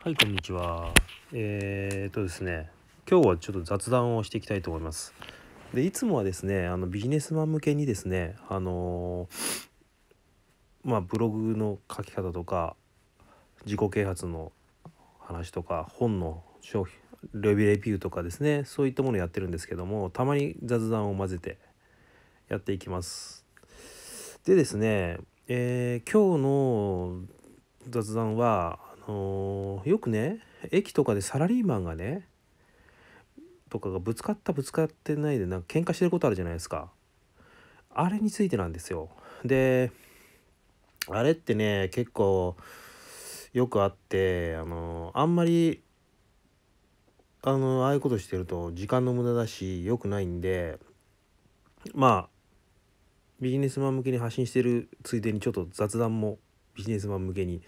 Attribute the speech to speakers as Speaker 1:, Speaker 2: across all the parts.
Speaker 1: はい、こんにちは。えー、っとですね、今日はちょっと雑談をしていきたいと思います。で、いつもはですね、あのビジネスマン向けにですね、あのー、まあ、ブログの書き方とか、自己啓発の話とか、本の商品、レビューとかですね、そういったものやってるんですけども、たまに雑談を混ぜてやっていきます。でですね、えー、今日の雑談はよくね駅とかでサラリーマンがねとかがぶつかったぶつかってないでなんか喧嘩してることあるじゃないですかあれについてなんですよであれってね結構よくあってあのあんまりあのああいうことしてると時間の無駄だし良くないんでまあビジネスマン向けに発信してるついでにちょっと雑談もビジネスマン向けに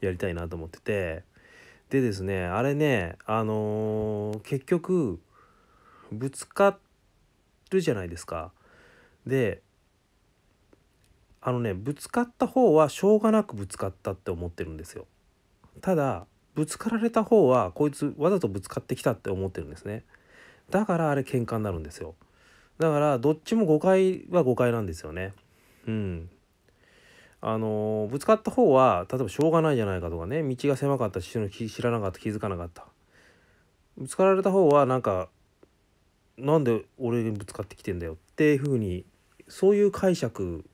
Speaker 1: やりたいなと思っててでですねあれねあのー、結局ぶつかるじゃないですか。であのねぶつかった方はしょうがなくぶつかったって思ってるんですよ。ただぶつかられた方はこいつわざとぶつかってきたって思ってるんですね。だからあれ喧嘩になるんですよ。だからどっちも誤解は誤解なんですよね。うん。あのぶつかった方は例えばしょうがないじゃないかとかね道が狭かった知らなかった気づかなかったぶつかられた方はなんかなんで俺にぶつかってきてんだよっていうふうにそういう解釈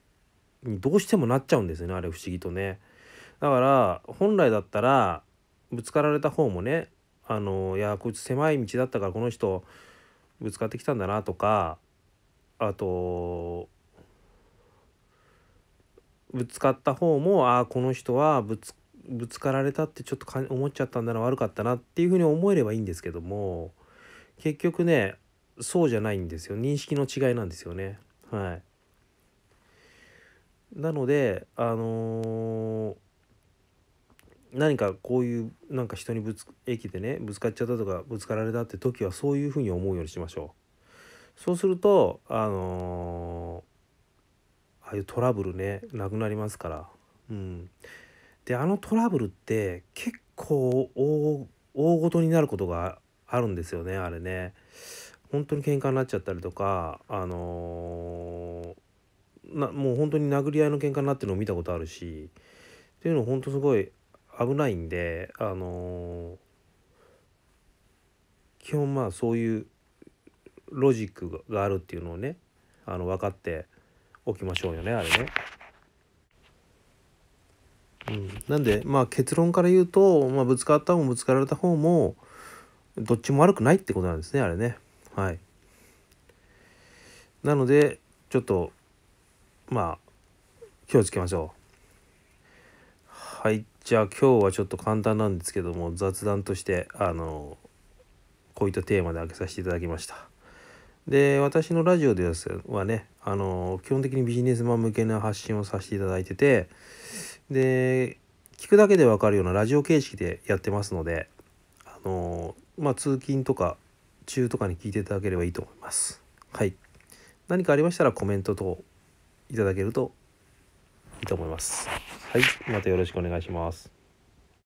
Speaker 1: にどうしてもなっちゃうんですよねあれ不思議とね。だから本来だったらぶつかられた方もねあのいやこいつ狭い道だったからこの人ぶつかってきたんだなとかあとぶつかった方もああこの人はぶつぶつかられたってちょっとか思っちゃったんだな悪かったなっていうふうに思えればいいんですけども結局ねそうじゃないんですよ認識の違いなんですよねはいなのであのー、何かこういうなんか人にぶつ駅でねぶつかっちゃったとかぶつかられたって時はそういうふうに思うようにしましょうそうするとあのーああいうトラブルねなくなりますから。うん、であのトラブルって結構大大ごとになることがあるんですよねあれね。本当に喧嘩になっちゃったりとかあのー、なもう本当に殴り合いの喧嘩になってるのを見たことあるしっていうの本当すごい危ないんであのー、基本まあそういうロジックがあるっていうのをねあの分かって置きましょうよねあれね。うん、なんで、まあ、結論から言うと、まあ、ぶつかった方もぶつかられた方もどっちも悪くないってことなんですねあれね。はい、なのでちょっとまあ気をつけましょう。はいじゃあ今日はちょっと簡単なんですけども雑談としてあのこういったテーマで開けさせていただきました。で私のラジオではねあの基本的にビジネスマン向けの発信をさせていただいててで聞くだけで分かるようなラジオ形式でやってますのであの、まあ、通勤とか中とかに聞いていただければいいと思います。はい、何かありましたらコメント等いただけるといいと思います。はい、またよろしくお願いします。